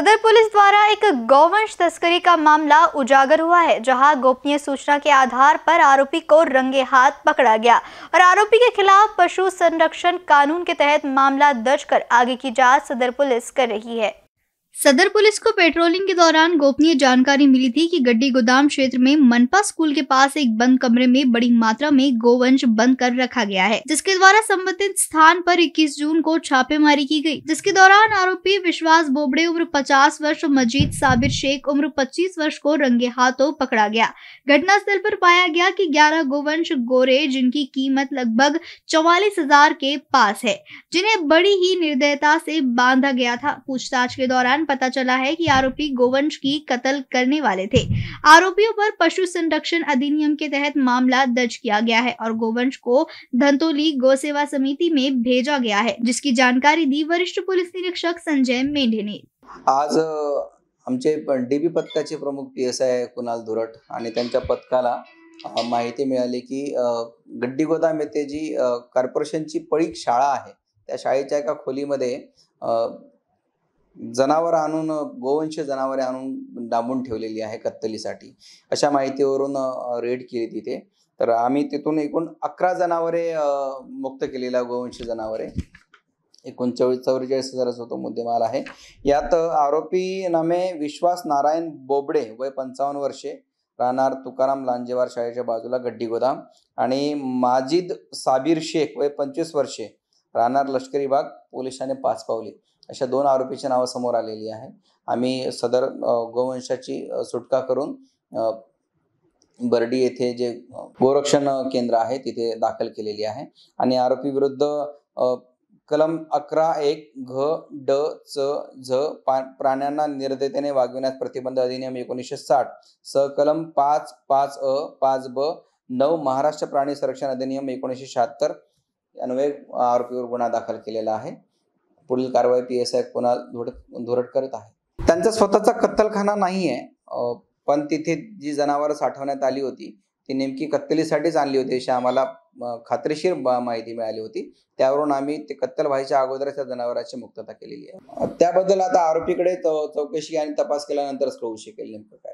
सदर पुलिस द्वारा एक गौवंश तस्करी का मामला उजागर हुआ है जहां गोपनीय सूचना के आधार पर आरोपी को रंगे हाथ पकड़ा गया और आरोपी के खिलाफ पशु संरक्षण कानून के तहत मामला दर्ज कर आगे की जांच सदर पुलिस कर रही है सदर पुलिस को पेट्रोलिंग के दौरान गोपनीय जानकारी मिली थी कि गड्डी गोदाम क्षेत्र में मनपा स्कूल के पास एक बंद कमरे में बड़ी मात्रा में गोवंश बंद कर रखा गया है जिसके द्वारा संबंधित स्थान पर 21 जून को छापेमारी की गई जिसके दौरान आरोपी विश्वास बोबड़े उम्र 50 वर्ष मजीद साबिर शेख उम्र 25 वर्ष को रंगे हाथों पकड़ा गया घटना स्थल पर पाया गया की ग्यारह गोवंश गोरे जिनकी कीमत लगभग चौवालीस के पास है जिन्हें बड़ी ही निर्दयता से बांधा गया था पूछताछ के दौरान दौरान पता चला है कि आरोपी गोवंश की कत्ल करने वाले थे आरोपियों पर पशु संरक्षण अधिनियम के तहत मामला दर्ज किया गया है और गोवंश को धंतोली गौ सेवा समिति में भेजा गया है जिसकी जानकारी दी वरिष्ठ पुलिस निरीक्षक संजय मेंढे ने आज आमचे डीबी पथकाचे प्रमुख P S I Kunal Dhurat आणि त्यांच्या पथकाला माहिती मिळाली की गड्डी गोदाम येथे जी कॉर्पोरेशनची पळीक शाळा आहे त्या शाळेच्या एका खोलीमध्ये जनावर आणून गोवंश जनावरे आणून डांबून ठेवलेली आहे कत्तलीसाठी अशा माहितीवरून रेड केली तिथे तर आम्ही तिथून एकूण अकरा जनावरे मुक्त केलेल्या गोवंश जनावरे एकूण चौवेचाळीस हजाराचा तो मुद्देमाल आहे यात आरोपी नामे विश्वास नारायण बोबडे वय पंचावन्न वर्षे राहणार तुकाराम लांजेवार शाळेच्या बाजूला गड्डी गोदाम आणि माजिद साबीर शेख वय पंचवीस वर्षे राहणार लष्करी बाग पोलिसांनी पाच पावली अशा दोन आरोपीची नावं समोर आलेली आहे आम्ही सदर गोवंशाची सुटका करून बर्डी येथे जे गोरक्षण केंद्र आहे तिथे दाखल केलेली आहे आणि आरोपी विरुद्ध कलम अकरा एक घ ड च झ प्राण्यांना निर्दयतेने वागविण्यास प्रतिबंध अधिनियम एकोणीसशे साठ स कलम पाच पाच अ पाच ब नऊ महाराष्ट्र प्राणी संरक्षण अधिनियम एकोणीसशे शहात्तर अन्वय आरोपीवर गुन्हा दाखल केलेला आहे पुढील कारवाई पी एस आय कुणाल करत आहे त्यांचा स्वतःचा कत्तलखाना नाही आहे पण तिथे जी जनावर साठवण्यात आली होती ती नेमकी कत्तलीसाठीच आणली होती अशी आम्हाला खात्रीशीर माहिती मिळाली होती त्यावरून आम्ही ते कत्तल व्हायच्या अगोदरच त्या जनावरांची मुक्तता केलेली आहे त्याबद्दल आता आरोपीकडे चौकशी आणि तपास केल्यानंतरच कळू शकेल नेमकं काय